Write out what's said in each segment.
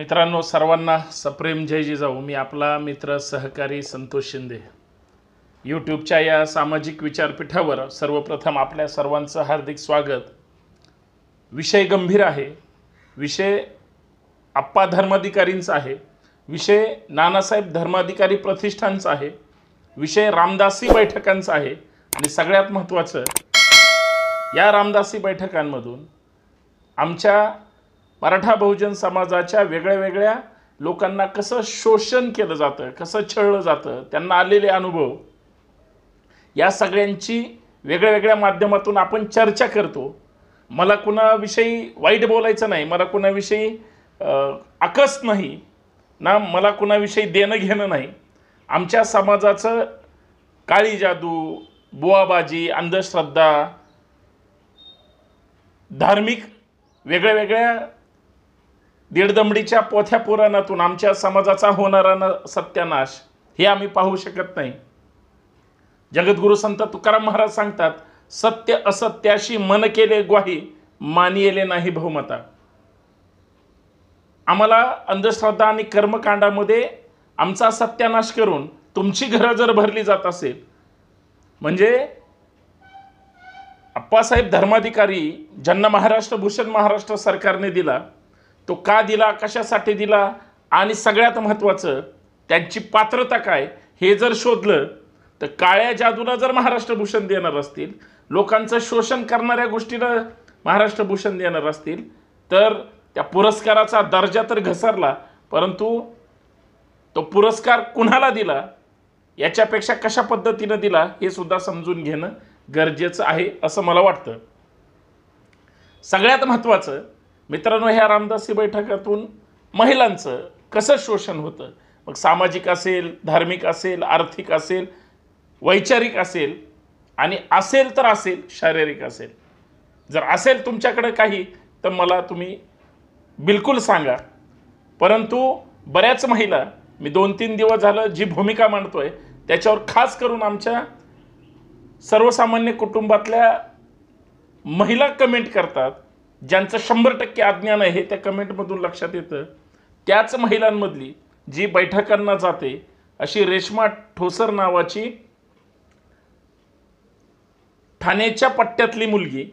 मित्रांनो सर्वांना सप्रेम जय जाऊ मी आपला मित्र सहकारी संतोष शिंदे यूट्यूबच्या या सामाजिक विचारपीठावर सर्वप्रथम आपल्या सर्वांचं हार्दिक स्वागत विषय गंभीर आहे विषय आप्पा धर्माधिकारींचा आहे विषय नानासाहेब धर्माधिकारी प्रतिष्ठानचा आहे विषय रामदासी बैठकांचा आहे आणि सगळ्यात महत्त्वाचं या रामदासी बैठकांमधून आमच्या मराठा बहुजन समाजाच्या वेगळ्या वेगळ्या लोकांना कसं शोषण केलं जातं कसं छळलं जातं त्यांना आलेले अनुभव या सगळ्यांची वेगळ्या वेगळ्या माध्यमातून आपण चर्चा करतो मला कुणाविषयी वाईट बोलायचं नाही मला कुणाविषयी आकस नाही ना मला कुणाविषयी देणं घेणं नाही आमच्या समाजाचं काळी जादू बुवाबाजी अंधश्रद्धा धार्मिक वेगळ्या वेगळ्या दीडदमडीच्या पोथ्या पुराणातून आमच्या समाजाचा होणारा न सत्यानाश हे आम्ही पाहू शकत नाही जगद्गुरु संत तुकाराम महाराज सांगतात सत्य असत्याशी मन केले ग्वाही मानिले नाही बहुमता आम्हाला अंधश्रद्धा आणि कर्मकांडामध्ये आमचा सत्यानाश करून तुमची घरं जर भरली जात असेल म्हणजे अप्पासाहेब धर्माधिकारी ज्यांना महाराष्ट्र भूषण महाराष्ट्र सरकारने दिला तो का दिला कशासाठी दिला आणि सगळ्यात महत्त्वाचं त्यांची पात्रता काय हे जर शोधलं तर काळ्या जादूला जर महाराष्ट्र भूषण देणार असतील लोकांचं शोषण करणाऱ्या गोष्टीला महाराष्ट्र भूषण देणार असतील तर त्या पुरस्काराचा दर्जा तर घसरला परंतु तो पुरस्कार कुणाला दिला याच्यापेक्षा कशा पद्धतीनं दिला हे सुद्धा समजून घेणं गरजेचं आहे असं मला वाटतं सगळ्यात महत्वाचं मित्रांनो ह्या रामदासी बैठकातून महिलांचं कसं शोषण होतं मग सामाजिक असेल धार्मिक असेल आर्थिक असेल वैचारिक असेल आणि असेल तर असेल शारीरिक असेल जर असेल तुमच्याकडे काही तर मला तुम्ही बिलकुल सांगा परंतु बऱ्याच महिला मी दोन तीन दिवस झालं जी भूमिका मांडतोय त्याच्यावर खास करून आमच्या सर्वसामान्य कुटुंबातल्या महिला कमेंट करतात ज्यांचं शंभर टक्के अज्ञान आहे हे त्या कमेंटमधून लक्षात येतं त्याच महिलांमधली जी बैठकांना जाते अशी रेश्मा ठोसर नावाची ठाण्याच्या पट्ट्यातली मुलगी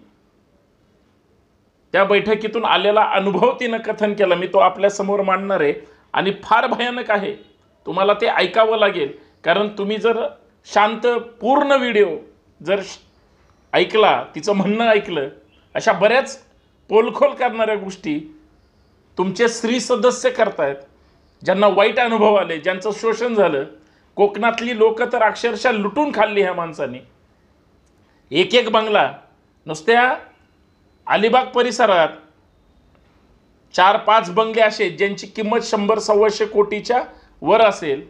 त्या बैठकीतून आलेला अनुभव तिनं कथन केला मी तो आपल्यासमोर मांडणार आहे आणि फार भयानक आहे तुम्हाला ते ऐकावं लागेल कारण तुम्ही जर शांत पूर्ण व्हिडिओ जर ऐकला तिचं म्हणणं ऐकलं अशा बऱ्याच पोलखोल करणाऱ्या गोष्टी तुमचे स्त्री सदस्य करतायत ज्यांना वाईट अनुभव आले ज्यांचं शोषण झालं कोकणातली लोक तर अक्षरशः लुटून खाल्ली ह्या माणसाने एक एक बंगला नुसत्या अलिबाग परिसरात चार पाच बंगले असे ज्यांची किंमत शंभर सव्वाशे कोटीच्या वर असेल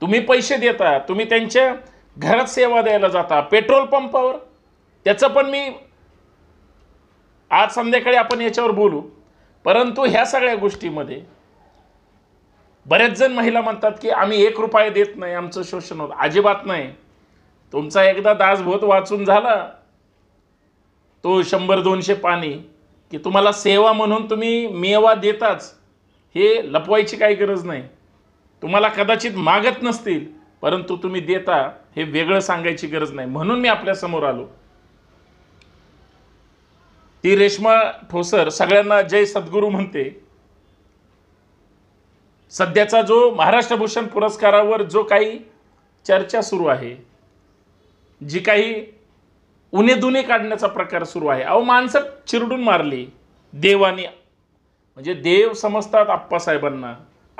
तुम्ही पैसे देता तुम्ही त्यांच्या घरात सेवा द्यायला जाता पेट्रोल पंपावर त्याचं पण मी आज संध्याकाळी आपण याच्यावर बोलू परंतु ह्या सगळ्या गोष्टीमध्ये बरेच जण महिला म्हणतात की आम्ही एक रुपये देत नाही आमचं शोषण होत अजिबात नाही तुमचा एकदा दासभोत वाचून झाला तो शंभर दोनशे पाणी की तुम्हाला सेवा म्हणून तुम्ही मेवा देताच हे लपवायची काही गरज नाही तुम्हाला कदाचित मागत नसतील परंतु तुम्ही देता हे वेगळं सांगायची गरज नाही म्हणून मी आपल्यासमोर आलो ही रेश्मा ठोसर सगळ्यांना जय सद्गुरू म्हणते सध्याचा जो महाराष्ट्र भूषण पुरस्कारावर जो काही चर्चा सुरू आहे जी काही उन्हे दुने काढण्याचा प्रकार सुरू आहे अहो माणसं चिरडून मारली देवाने म्हणजे देव समजतात आप्पासाहेबांना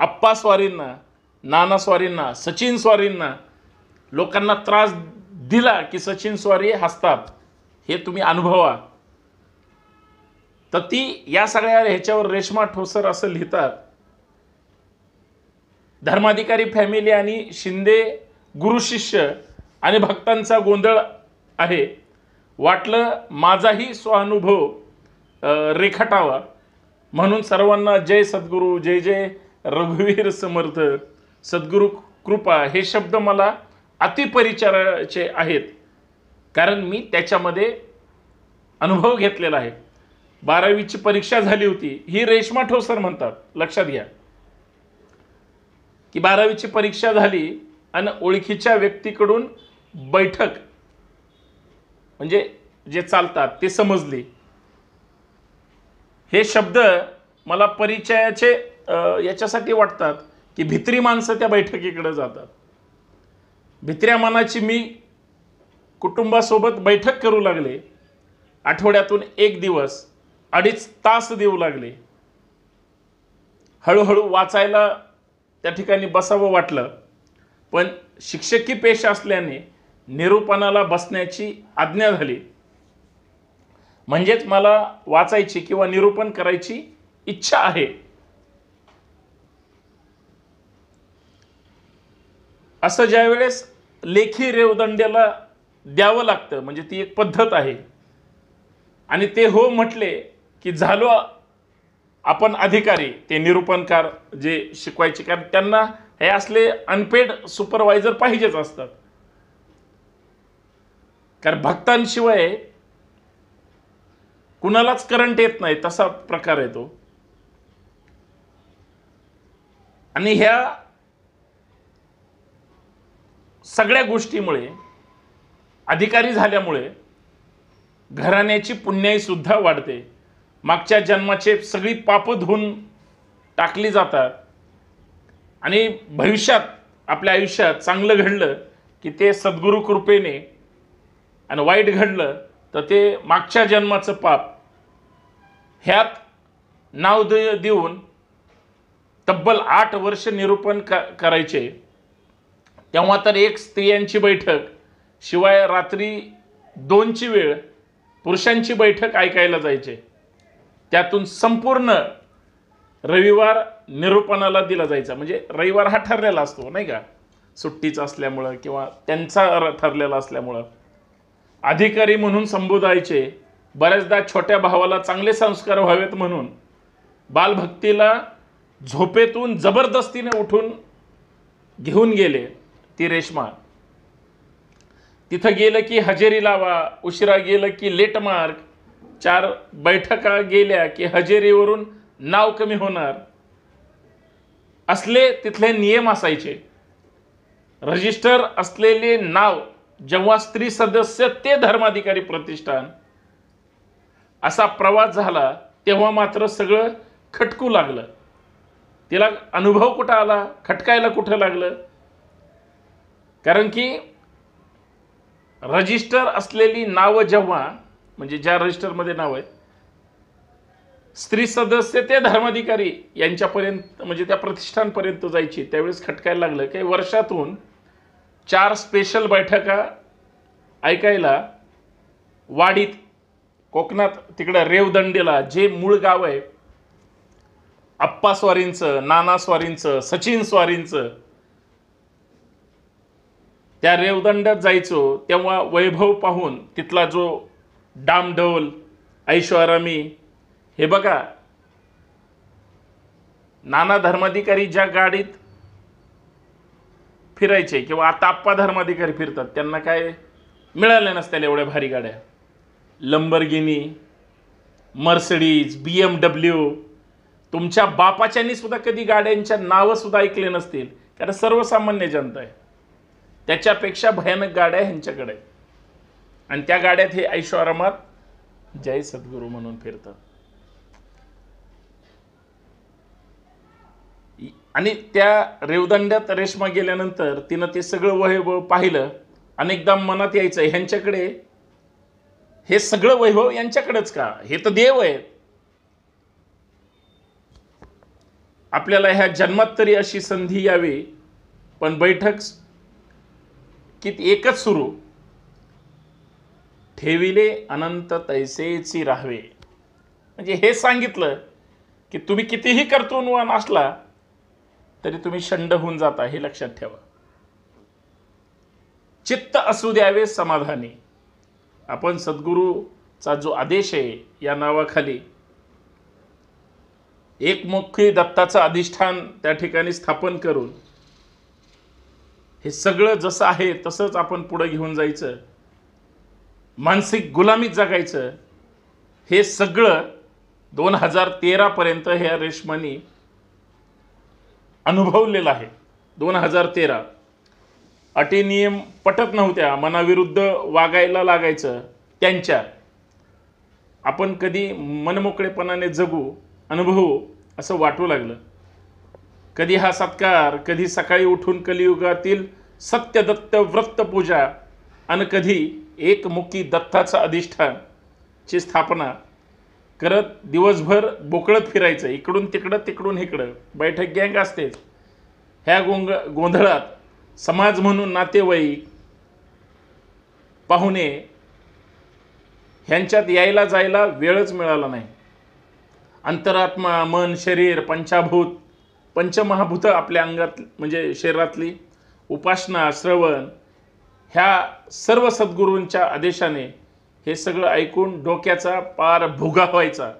आप्पा स्वारींना नाना स्वारींना सचिन स्वारींना लोकांना त्रास दिला की सचिन स्वारी हसतात हे तुम्ही अनुभवा तर ती या सगळ्या ह्याच्यावर रेश्मा ठोसर असं लिहितात धर्माधिकारी फॅमिली आणि शिंदे गुरु शिष्य आणि भक्तांचा गोंधळ आहे वाटलं माझाही स्वानुभव रेखाटावा म्हणून सर्वांना जय सद्गुरू जय जय रघुवीर समर्थ सद्गुरु कृपा हे शब्द मला अतिपरिचाराचे आहेत कारण मी त्याच्यामध्ये अनुभव घेतलेला आहे बारावीची परीक्षा झाली होती ही रेश्मा ठोसर म्हणतात लक्षात घ्या की बारावीची परीक्षा झाली आणि ओळखीच्या व्यक्तीकडून बैठक म्हणजे जे चालतात ते समजले हे शब्द मला परिचयाचे याच्यासाठी वाटतात की भित्री माणसं त्या बैठकीकडे जातात भित्र्या मनाची मी कुटुंबासोबत बैठक करू लागले आठवड्यातून एक दिवस अडीच तास देऊ लागले हळूहळू वाचायला त्या ठिकाणी बसावं वाटलं पण शिक्षकी पेश असल्याने निरूपणाला बसण्याची आज्ञा झाली म्हणजेच मला वाचायची किंवा निरूपण करायची इच्छा आहे असं ज्यावेळेस लेखी रेवदंड्याला द्यावं लागतं म्हणजे ती एक पद्धत आहे आणि ते हो म्हटले की झालो आपण अधिकारी ते निरूपणकार जे शिकवायचे कारण त्यांना हे असले अनपेड सुपरवायझर पाहिजेच असतात कारण भक्तांशिवाय कुणालाच करंट येत नाही तसा प्रकार येतो आणि ह्या सगळ्या गोष्टीमुळे अधिकारी झाल्यामुळे घराण्याची सुद्धा वाढते मागच्या जन्माचे सगळी पाप धुवून टाकली जातात आणि भविष्यात आपल्या आयुष्यात चांगलं घडलं की ते सद्गुरू कृपेने आणि वाईट घडलं तर ते मागच्या जन्माचं पाप ह्यात नाव दे देऊन तब्बल आठ वर्ष निरूपण क करायचे तेव्हा तर एक स्त्रियांची बैठक शिवाय रात्री दोनची वेळ पुरुषांची बैठक ऐकायला जायचे त्यातून संपूर्ण रविवार निरूपणाला दिला जायचा म्हणजे रविवार हा ठरलेला असतो नाही का सुट्टीचा असल्यामुळं किंवा त्यांचा ठरलेला असल्यामुळं अधिकारी म्हणून संबोधायचे बऱ्याचदा छोट्या भावाला चांगले संस्कार व्हावेत म्हणून बालभक्तीला झोपेतून जबरदस्तीने उठून घेऊन गेले ती रेशमा तिथं गेलं की हजेरी लावा उशिरा गेलं की लेट मार्क चार बैठका गेल्या की हजेरीवरून नाव कमी होणार असले तिथले नियम असायचे रजिस्टर असलेले नाव जेव्हा स्त्री सदस्य ते धर्माधिकारी प्रतिष्ठान असा प्रवास झाला तेव्हा मात्र सगळं खटकू लागलं तिला अनुभव कुठं आला खटकायला कुठं लागलं कारण की रजिस्टर असलेली नावं जेव्हा म्हणजे ज्या रजिस्टरमध्ये नाव आहे स्त्री सदस्य ते धर्माधिकारी यांच्यापर्यंत म्हणजे त्या प्रतिष्ठानपर्यंत जायची त्यावेळेस खटकायला लागलं की वर्षातून चार स्पेशल बैठका ऐकायला वाडीत कोकणात तिकडं रेवदंडेला जे मूळ गाव आहे अप्पा स्वारींचं नाना स्वारींचं सचिन स्वारींचं त्या रेवदंड्यात जायचो तेव्हा वैभव पाहून तिथला जो डामढोल ऐश्वरामी हे बघा नाना धर्माधिकारी ज्या गाडीत फिरायचे किंवा आता आप्पा धर्माधिकारी फिरतात त्यांना काय मिळाले नसत्याला एवढ्या भारी गाड्या Lamborghini Mercedes B M W तुमच्या बापाच्यांनी सुद्धा कधी गाड्यांच्या नावं सुद्धा ऐकले नसतील कारण सर्वसामान्य जनता आहे त्याच्यापेक्षा भयानक गाड्या ह्यांच्याकडे आहेत आणि त्या गाड्यात हे ऐश्वरामात जय सद्गुरु म्हणून फिरतात आणि त्या रेवदंड्यात रेश्मा गेल्यानंतर तिनं ते सगळं वैभव पाहिलं अनेकदा मनात यायचं ह्यांच्याकडे हे सगळं वैभव यांच्याकडेच का हे तर देव आहेत आपल्याला ह्या जन्मात तरी अशी संधी यावी पण बैठक किती एकच सुरू ठेविले अनंत तैसेची राहावे म्हणजे हे सांगितलं की तुम्ही कितीही कर्तृत्ववान असला तरी तुम्ही शंड होऊन जाता हे लक्षात ठेवा चित्त असू द्यावे समाधानी आपण सद्गुरूचा जो आदेश आहे या नावाखाली एकमुखी दत्ताचं अधिष्ठान त्या ठिकाणी स्थापन करून हे सगळं जसं आहे तसंच आपण पुढं घेऊन जायचं मानसिक गुलामीत जगायचं हे सगळं दोन हजार तेरापर्यंत ह्या रेशमानी अनुभवलेलं आहे दोन हजार तेरा अटी नियम पटत नव्हत्या मनाविरुद्ध वागायला लागायचं त्यांच्या आपण कधी मनमोकळेपणाने जगू अनुभवू असं वाटू लागलं कधी हा सत्कार कधी सकाळी उठून कलियुगातील सत्यदत्त व्रतपूजा आणि कधी एकमुखी दत्ताचं अधिष्ठान ची स्थापना करत दिवसभर बोकळत फिरायचं इकडून तिकडं तिकडून इकडं बैठक गँग असतेच ह्या गोंग गोंधळात समाज म्हणून नातेवाईक पाहुणे ह्यांच्यात यायला जायला वेळच मिळाला नाही अंतरात्मा मन शरीर पंचाभूत पंचमहाभूत आपल्या अंगात म्हणजे शरीरातली उपासना श्रवण ह्या सर्व सद्गुरूंच्या आदेशाने हे सगळं ऐकून डोक्याचा पार भुगा व्हायचा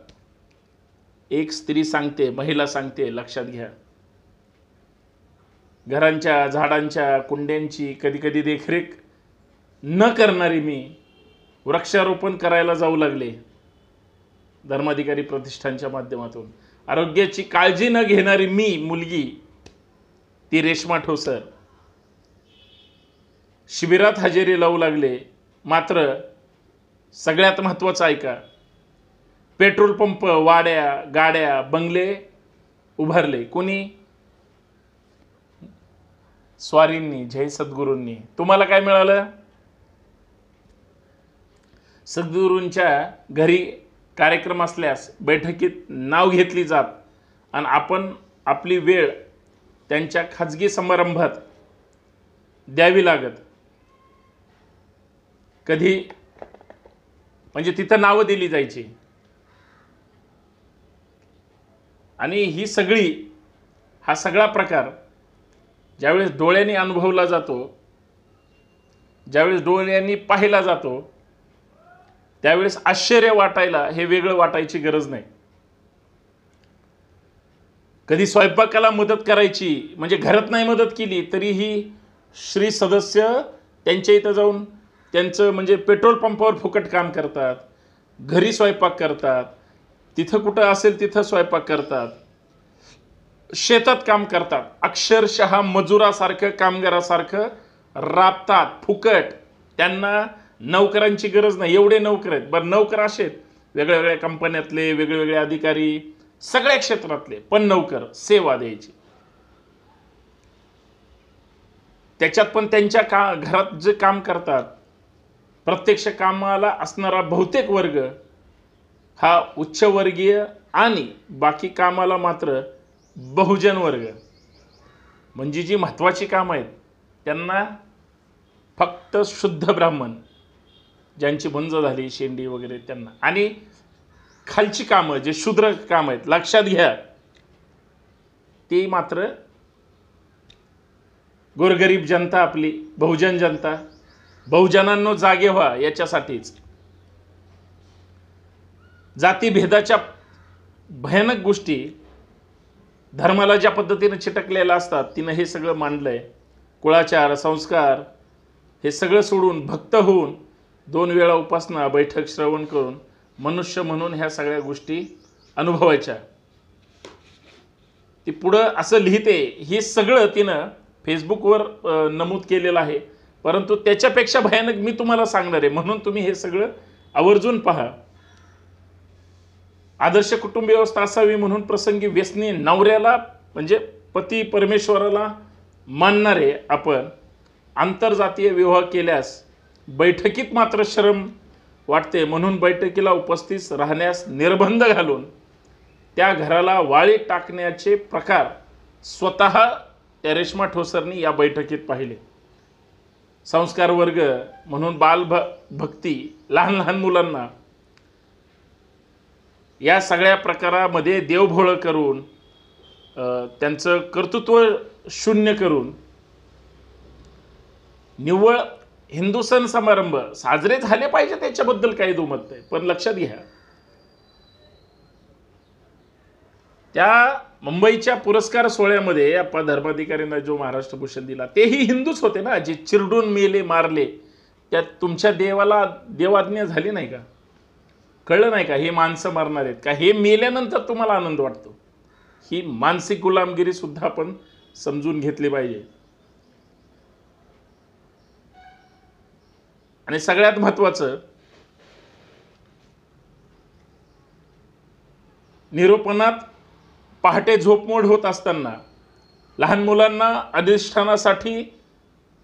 एक स्त्री सांगते महिला सांगते लक्षात घ्या घरांच्या झाडांच्या कुंड्यांची कधी कधी देखरेख न करणारी मी वृक्षारोपण करायला जाऊ लागले धर्माधिकारी प्रतिष्ठानच्या माध्यमातून आरोग्याची काळजी न घेणारी मी मुलगी ती रेश्मा ठोसर शिबिरात हजेरी लावू लागले मात्र सगळ्यात महत्त्वाचं ऐका पेट्रोल पंप वाड्या गाड्या बंगले उभारले कोणी स्वारींनी जय सद्गुरूंनी तुम्हाला काय मिळालं सद्गुरूंच्या घरी कार्यक्रम असल्यास बैठकीत नाव घेतली जात आणि आपण आपली वेळ त्यांच्या खाजगी समारंभात द्यावी लागत कधी म्हणजे तिथं नावं दिली जायची आणि ही सगळी हा सगळा प्रकार ज्यावेळेस डोळ्यांनी अनुभवला जातो ज्यावेळेस डोळ्यांनी पाहिला जातो त्यावेळेस आश्चर्य वाटायला हे वेगळं वाटायची गरज नाही कधी स्वयंपाकाला मदत करायची म्हणजे घरात नाही मदत केली तरीही श्री सदस्य त्यांच्या इथं जाऊन त्यांचं म्हणजे पेट्रोल पंपावर फुकट काम करतात घरी स्वयंपाक करतात तिथं कुठं असेल तिथं स्वयंपाक करतात शेतात काम करतात अक्षरशः मजुरासारखं कामगारासारखं राबतात फुकट त्यांना नोकरांची गरज नाही एवढे नोकर आहेत बरं नोकर असेत वेगळ्या वेगळ्या कंपन्यातले वेगळेवेगळे अधिकारी सगळ्या क्षेत्रातले पण नोकर सेवा द्यायची त्याच्यात पण त्यांच्या का घरात जे काम करतात प्रत्यक्ष कामाला असणारा बहुतेक वर्ग हा उच्चवर्गीय आणि बाकी कामाला मात्र बहुजन वर्ग म्हणजे जी महत्त्वाची कामं आहेत त्यांना फक्त शुद्ध ब्राह्मण ज्यांची बंज झाली शेंडी वगैरे त्यांना आणि खालची कामं जे शुद्र काम आहेत लक्षात घ्या ती मात्र गोरगरीब जनता आपली बहुजन जनता बहुजनांनो जागे व्हा याच्यासाठीच जातीभेदाच्या भयानक गोष्टी धर्माला ज्या पद्धतीनं चिटकलेल्या असतात तिनं हे सगळं मांडलंय कुळाचार संस्कार हे सगळं सोडून भक्त होऊन दोन वेळा उपासना बैठक श्रवण करून मनुष्य म्हणून ह्या सगळ्या गोष्टी अनुभवायच्या ती पुढं असं लिहिते हे सगळं तिनं फेसबुकवर नमूद केलेलं आहे परंतु त्याच्यापेक्षा भयानक मी तुम्हाला सांगणार आहे म्हणून तुम्ही हे सगळं आवर्जून पहा आदर्श कुटुंब व्यवस्था असावी म्हणून प्रसंगी व्यसनी नवऱ्याला म्हणजे पती परमेश्वराला मानणारे आपण आंतरजातीय विवाह केल्यास बैठकीत मात्र श्रम वाटते म्हणून बैठकीला उपस्थित राहण्यास निर्बंध घालून त्या घराला वाळी टाकण्याचे प्रकार स्वतः रेश्मा ठोसरनी या बैठकीत पाहिले संस्कार वर्ग म्हणून बाल भ भक्ती लहान लहान मुलांना या सगळ्या प्रकारामध्ये देवभोळं करून त्यांचं कर्तृत्व शून्य करून निव्वळ हिंदू सण समारंभ साजरे झाले पाहिजे त्याच्याबद्दल काही दुमत नाही पण लक्षात घ्या त्या मुंबईच्या पुरस्कार सोहळ्यामध्ये आपण धर्माधिकाऱ्यांना जो महाराष्ट्र भूषण दिला तेही हिंदूच होते ना जे चिरडून मेले मारले त्यात तुमच्या देवाला देवाज्ञा झाली नाही का कळलं नाही का हे माणसं मारणार आहेत का हे मेल्यानंतर तुम्हाला आनंद वाटतो ही मानसिक गुलामगिरी सुद्धा आपण समजून घेतली पाहिजे आणि सगळ्यात महत्वाचं निरोपणात पहाटे झोपमोड होत असताना लहान मुलांना अधिष्ठानासाठी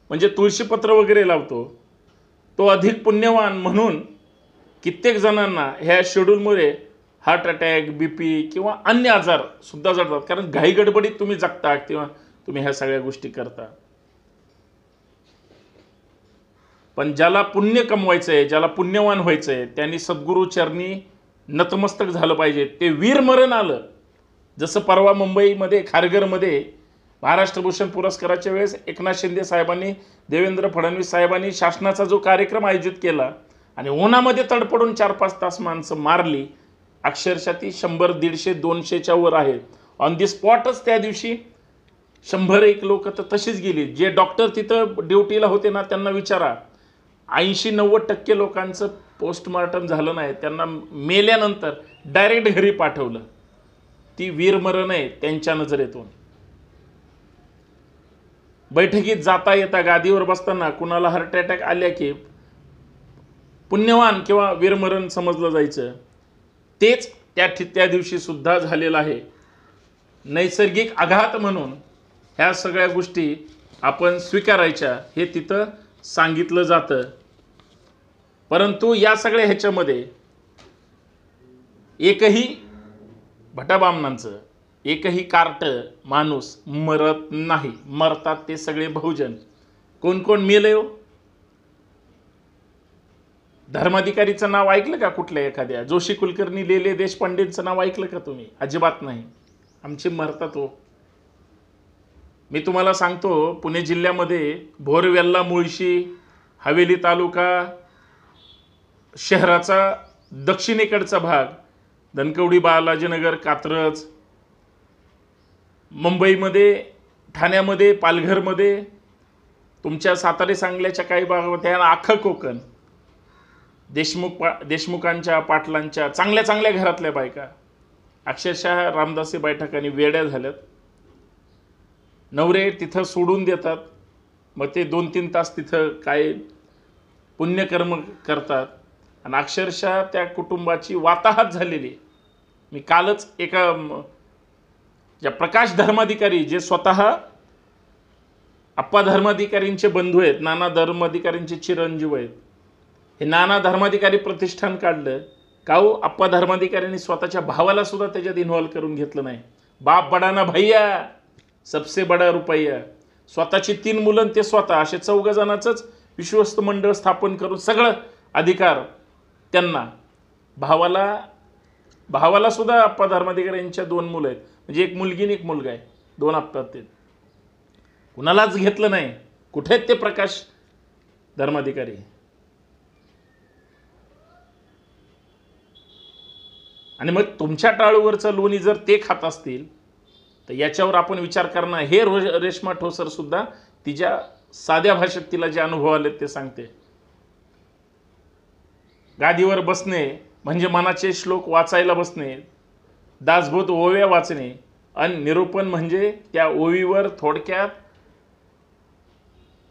म्हणजे तुळशीपत्र वगैरे लावतो तो अधिक पुण्यवान म्हणून कित्येक जणांना ह्या शेड्यूलमुळे हार्ट अटॅक बी पी किंवा अन्य आजारसुद्धा सुद्धा जडतात कारण घाई गडबडीत तुम्ही जगता किंवा तुम्ही ह्या सगळ्या गोष्टी करता पण ज्याला पुण्य कमवायचं आहे ज्याला पुण्यवान व्हायचं आहे त्यांनी सद्गुरू नतमस्तक झालं पाहिजे ते वीरमरण आलं जसं परवा मुंबईमध्ये खारघरमध्ये महाराष्ट्रभूषण पुरस्काराच्या वेळेस एकनाथ शिंदे साहेबांनी देवेंद्र फडणवीस साहेबांनी शासनाचा जो कार्यक्रम आयोजित केला आणि उन्हामध्ये तडपडून चार पाच तास माणसं मारली अक्षरशः ती शंभर दीडशे दोनशेच्या वर आहेत ऑन दी स्पॉटच त्या दिवशी शंभर एक लोक तर तशीच गेली जे डॉक्टर तिथं ड्युटीला होते ना त्यांना विचारा ऐंशी नव्वद टक्के लोकांचं पोस्टमॉर्टम झालं नाही त्यांना मेल्यानंतर डायरेक्ट घरी पाठवलं ती वीरमरण आहे त्यांच्या नजरेतून बैठकीत जाता येता गादीवर बसताना कुणाला हार्ट अटॅक आल्या की पुण्यवान किंवा वीरमरण समजलं जायचं तेच त्या त्या दिवशी सुद्धा झालेलं आहे नैसर्गिक आघात म्हणून ह्या सगळ्या गोष्टी आपण स्वीकारायच्या हे तिथं सांगितलं जातं परंतु या सगळ्या ह्याच्यामध्ये एकही भटाबामणांचं एकही कार्ट माणूस मरत नाही मरतात ते सगळे बहुजन कोण कोण मेले हो धर्माधिकारीचं नाव ऐकलं का कुठल्या एखाद्या जोशी कुलकर्णी लिहिले देशपांडेंचं नाव ऐकलं का तुम्ही अजिबात नाही आमचे मरतात हो मी तुम्हाला सांगतो पुणे जिल्ह्यामध्ये भोरवेल्ला मुळशी हवेली तालुका शहराचा दक्षिणेकडचा भाग धनकवडी बालाजीनगर कात्रज मुंबईमध्ये ठाण्यामध्ये पालघरमध्ये तुमच्या सातारे सांगल्याच्या काही भागामध्ये अख्खं कोकण देशमुख पा देशमुखांच्या पाटलांच्या चांगल्या चांगल्या घरातल्या बायका अक्षरशः रामदासी आणि वेड्या झाल्यात नवरे तिथं सोडून देतात मग ते दोन तीन तास तिथं काय पुण्यकर्म करतात आणि अक्षरशः त्या कुटुंबाची वाताहात झालेली मी कालच एका ज्या प्रकाश धर्माधिकारी जे स्वतः अप्पा धर्माधिकारींचे बंधू आहेत नाना धर्माधिकारींचे चिरंजीव आहेत हे नाना धर्माधिकारी प्रतिष्ठान काढलं काऊ अप्पा धर्माधिकाऱ्यांनी स्वतःच्या भावाला सुद्धा त्याच्यात इन्व्हॉल्व करून घेतलं नाही बाप बडाना ना भैया सबसे बडा रुपया स्वतःची तीन मुलं ते स्वतः असे चौघ जणांचंच विश्वस्त मंडळ स्थापन करून सगळं अधिकार त्यांना भावाला भावाला सुद्धा आप्पा धर्माधिकारी यांच्या दोन मुलं आहेत म्हणजे एक मुलगी आणि एक मुलगा आहे दोन आप्पा आहेत कुणालाच घेतलं नाही कुठे आहेत ते प्रकाश धर्माधिकारी आणि मग तुमच्या टाळूवरचं लोणी जर ते खात असतील तर याच्यावर आपण विचार करणं हे रो रेश्मा ठोसर सुद्धा तिच्या साध्या भाषेत तिला जे अनुभव आले ते सांगते गादीवर बसणे म्हणजे मनाचे श्लोक वाचायला बसणे दासभूत ओव्या वाचणे आणि निरूपण म्हणजे त्या ओवीवर थोडक्यात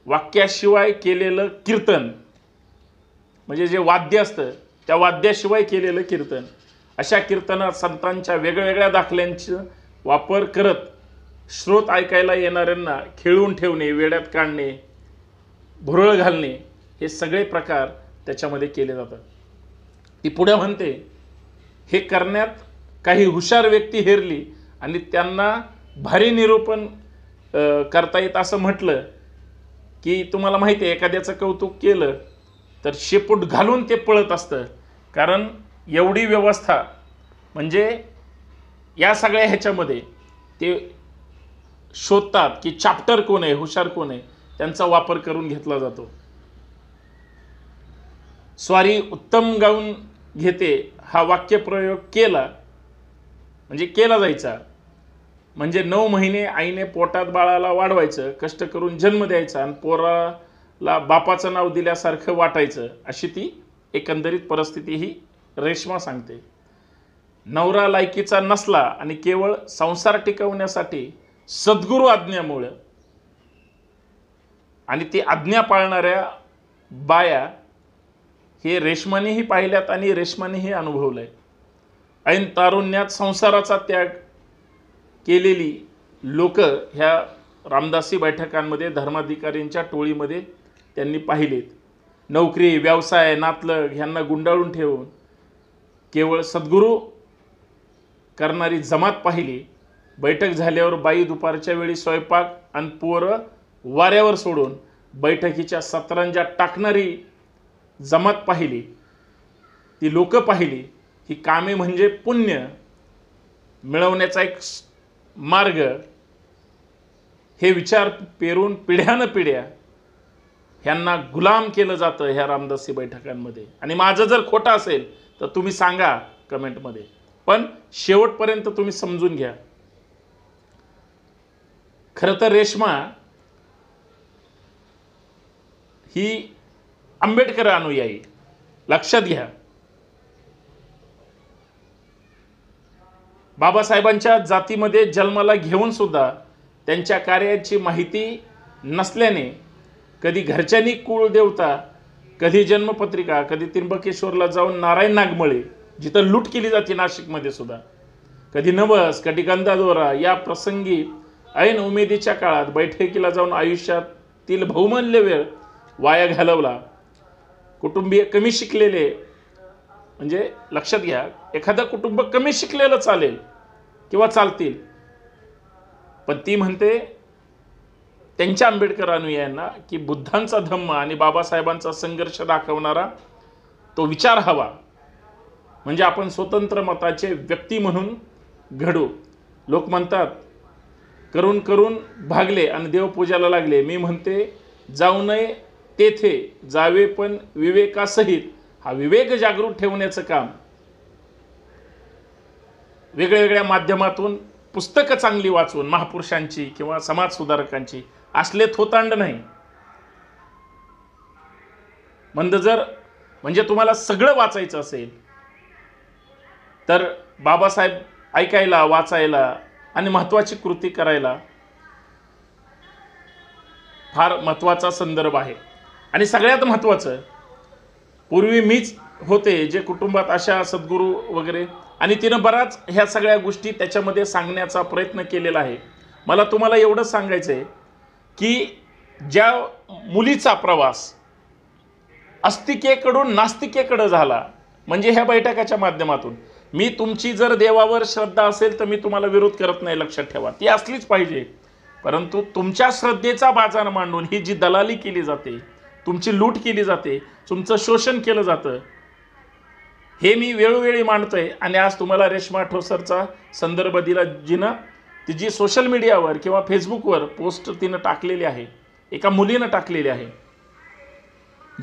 वाक्याशिवाय केलेलं कीर्तन म्हणजे जे वाद्य असतं त्या वाद्याशिवाय केलेलं कीर्तन अशा कीर्तनात संतांच्या वेगवेगळ्या दाखल्यांचं वापर करत स्रोत ऐकायला येणाऱ्यांना खेळून ठेवणे वेड्यात काढणे भुरळ घालणे हे सगळे प्रकार त्याच्यामध्ये केले जातात ती पुढे म्हणते हे करण्यात काही हुशार व्यक्ती हेरली आणि त्यांना भारी निरूपण करता येत असं म्हटलं की तुम्हाला माहिती आहे एखाद्याचं कौतुक केलं तर शेपूट घालून ते पळत असतं कारण एवढी व्यवस्था म्हणजे या सगळ्या ह्याच्यामध्ये ते शोधतात की चाप्टर कोण आहे हुशार कोण आहे त्यांचा वापर करून घेतला जातो स्वारी उत्तम गाऊन घेते हा वाक्यप्रयोग केला म्हणजे केला जायचा म्हणजे नऊ महिने आईने पोटात बाळाला वाढवायचं कष्ट करून जन्म द्यायचा आणि पोराला बापाचं नाव दिल्यासारखं वाटायचं अशी ती एकंदरीत परिस्थिती ही रेश्मा सांगते नवरा लायकीचा नसला आणि केवळ संसार टिकवण्यासाठी सद्गुरू आज्ञामुळं आणि ती आज्ञा पाळणाऱ्या बाया हे रेश्मानेही पाहिल्यात आणि रेशमानेही अनुभवलं आहे ऐन तारुण्यात संसाराचा त्याग केलेली लोक ह्या रामदासी बैठकांमध्ये धर्माधिकारींच्या टोळीमध्ये त्यांनी पाहिलेत नोकरी व्यवसाय नातलग ह्यांना गुंडाळून ठेवून केवळ सद्गुरू करणारी जमात पाहिली बैठक झाल्यावर बाई दुपारच्या वेळी स्वयंपाक आणि पोरं वाऱ्यावर सोडून बैठकीच्या सतरंजा टाकणारी जमत पाहिली ती लोक पाहिली ही कामे म्हणजे पुण्य मिळवण्याचा एक मार्ग हे विचार पेरून पिढ्यानं पिढ्या ह्यांना गुलाम केलं जातं ह्या रामदासी बैठकांमध्ये आणि माझं जर खोटं असेल तर तुम्ही सांगा कमेंटमध्ये पण शेवटपर्यंत तुम्ही समजून घ्या खरं तर रेश्मा ही आंबेडकर अनुयायी लक्षात घ्या बाबासाहेबांच्या जातीमध्ये जन्माला घेऊन सुद्धा त्यांच्या कार्याची माहिती नसल्याने कधी घरच्यांनी कुळ देवता कधी जन्मपत्रिका कधी त्र्यंबकेश्वरला जाऊन नारायण नागमळे जिथं लूट केली जाते नाशिकमध्ये सुद्धा कधी नवस कधी गंधादोरा या प्रसंगी ऐन उमेदीच्या काळात बैठकीला जाऊन आयुष्यातील बहुमल्य वेळ वाया घालवला कुटुंबीय कमी शिकलेले म्हणजे लक्षात घ्या एखादं कुटुंब कमी शिकलेलं चालेल किंवा चालतील पण ती म्हणते त्यांच्या आंबेडकर अनुयायांना की बुद्धांचा धम्म आणि बाबासाहेबांचा संघर्ष दाखवणारा तो विचार हवा म्हणजे आपण स्वतंत्र मताचे व्यक्ती म्हणून घडू लोक म्हणतात करून करून भागले आणि देवपूजाला लागले मी म्हणते जाऊ नये तेथे जावे पण विवेकासहित हा विवेक जागृत ठेवण्याचं काम वेगळ्या वेगळ्या माध्यमातून पुस्तकं चांगली वाचून महापुरुषांची किंवा समाजसुधारकांची असले थोतांड नाही मंद जर म्हणजे तुम्हाला सगळं वाचायचं असेल तर बाबासाहेब ऐकायला वाचायला आणि महत्त्वाची कृती करायला फार महत्त्वाचा संदर्भ आहे आणि सगळ्यात महत्त्वाचं पूर्वी मीच होते जे कुटुंबात अशा सद्गुरू वगैरे आणि तिनं बराच ह्या सगळ्या गोष्टी त्याच्यामध्ये सांगण्याचा प्रयत्न केलेला आहे मला तुम्हाला एवढंच सांगायचं आहे की ज्या मुलीचा प्रवास आस्तिकेकडून नास्तिकेकडं झाला म्हणजे ह्या बैठकाच्या माध्यमातून मी तुमची जर देवावर श्रद्धा असेल तर मी तुम्हाला विरोध करत नाही लक्षात ठेवा ती असलीच पाहिजे परंतु तुमच्या श्रद्धेचा बाजार मांडून ही जी दलाली केली जाते तुमची लूट केली जाते तुमचं शोषण केलं जातं हे मी वेळोवेळी आहे आणि आज तुम्हाला रेश्मा ठोसरचा संदर्भ दिला जिनं ती जी सोशल मीडियावर किंवा फेसबुकवर पोस्ट तिनं टाकलेली आहे एका मुलीनं टाकलेली आहे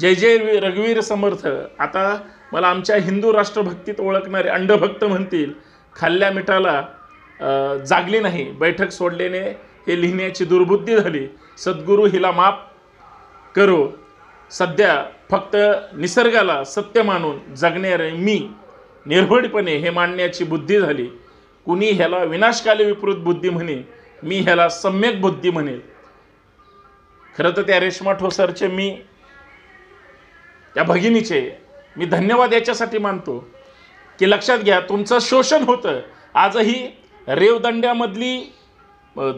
जय जय रघुवीर समर्थ आता मला आमच्या हिंदू राष्ट्रभक्तीत ओळखणारे अंडभक्त म्हणतील खाल्ल्या मिठाला जागली नाही बैठक सोडलेने हे लिहिण्याची दुर्बुद्धी झाली सद्गुरू हिला माफ करो सध्या फक्त निसर्गाला सत्य मानून जगणारे मी निर्भडपणे हे मानण्याची बुद्धी झाली कुणी ह्याला विनाशकाली विपरीत बुद्धी म्हणे मी ह्याला सम्यक बुद्धी म्हणेल खरं तर त्या रेश्मा ठोसरचे मी त्या भगिनीचे मी धन्यवाद याच्यासाठी मानतो की लक्षात घ्या तुमचं शोषण होतं आजही रेवदंड्यामधली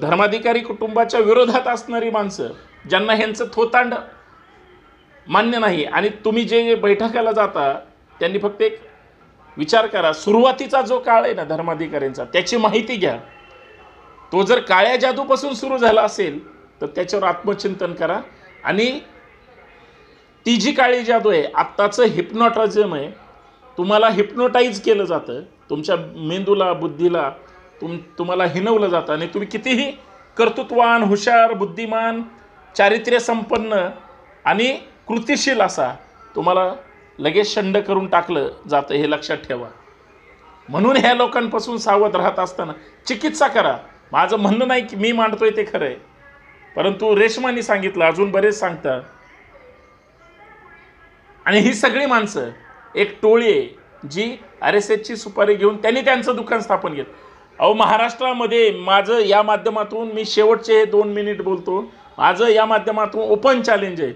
धर्माधिकारी कुटुंबाच्या विरोधात असणारी माणसं ज्यांना ह्यांचं थोतांड मान्य नाही आणि तुम्ही जे बैठकाला जाता त्यांनी फक्त एक विचार करा सुरुवातीचा जो काळ आहे ना धर्माधिकाऱ्यांचा त्याची माहिती घ्या तो जर काळ्या जादूपासून सुरू झाला असेल तर त्याच्यावर आत्मचिंतन करा आणि ती जी काळी जादू आहे आत्ताचं हिप्नॉटिझम आहे तुम्हाला हिप्नोटाईज केलं जातं तुमच्या मेंदूला बुद्धीला तुम तुम्हाला हिनवलं जातं आणि तुम्ही कितीही कर्तृत्वान हुशार बुद्धिमान चारित्र्य संपन्न आणि कृतिशील असा तुम्हाला लगेच शंड करून टाकलं जातं हे लक्षात ठेवा म्हणून ह्या लोकांपासून सावध राहत असताना चिकित्सा करा माझं म्हणणं नाही की मी मांडतोय ते खरं आहे परंतु रेशमाने सांगितलं अजून बरेच सांगतात आणि ही सगळी माणसं एक टोळी आहे जी आर एस एसची सुपारी घेऊन त्यांनी त्यांचं दुकान स्थापन केलं अहो महाराष्ट्रामध्ये माझं या माध्यमातून मी शेवटचे हे दोन मिनिट बोलतो माझं या माध्यमातून ओपन चॅलेंज आहे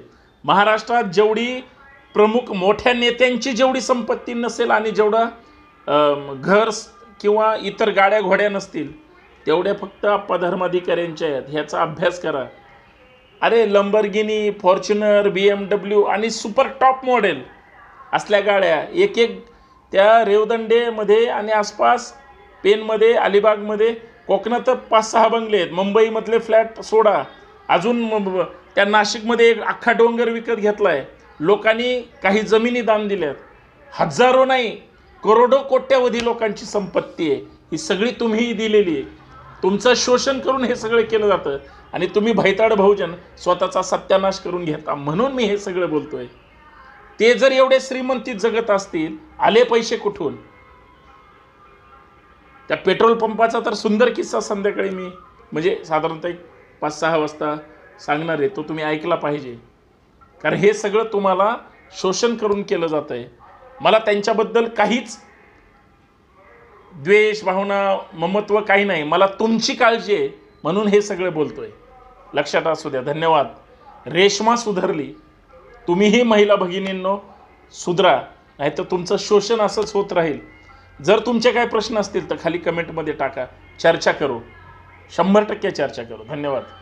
महाराष्ट्रात जेवढी प्रमुख मोठ्या नेत्यांची जेवढी संपत्ती नसेल आणि जेवढं घर किंवा इतर गाड्या घोड्या नसतील तेवढ्या फक्त धर्माधिकाऱ्यांच्या आहेत ह्याचा अभ्यास करा अरे Lamborghini Fortuner B M W आणि सुपर टॉप मॉडेल असल्या गाड्या एक एक त्या रेवदंडेमध्ये आणि आसपास पेनमध्ये अलिबागमध्ये कोकणात पाच सहा बंगले आहेत मुंबईमधले फ्लॅट सोडा अजून त्या नाशिकमध्ये एक अख्खा डोंगर विकत घेतला आहे लोकांनी काही जमिनी दान दिल्यात हजारो नाही करोडो कोट्यावधी लोकांची संपत्ती आहे ही सगळी तुम्ही दिलेली आहे तुमचं शोषण करून हे सगळं केलं जातं आणि तुम्ही भैताड भाऊजन स्वतःचा सत्यानाश करून घेता म्हणून मी हे सगळं बोलतोय ते जर एवढे श्रीमंती जगत असतील आले पैसे कुठून त्या पेट्रोल पंपाचा तर सुंदर किस्सा संध्याकाळी मी म्हणजे साधारणतः एक पाच सहा वाजता सांगणार आहे तो तुम्ही ऐकला पाहिजे कारण हे सगळं तुम्हाला शोषण करून केलं जातं आहे मला त्यांच्याबद्दल काहीच द्वेष भावना ममत्व काही नाही मला तुमची काळजी आहे म्हणून हे सगळं बोलतोय लक्षात असू द्या धन्यवाद रेशमा सुधरली तुम्हीही महिला भगिनींनो सुधरा नाही तर तुमचं शोषण असंच होत राहील जर तुमचे काय प्रश्न असतील तर खाली कमेंटमध्ये टाका चर्चा करू शंभर टक्के चर्चा करू धन्यवाद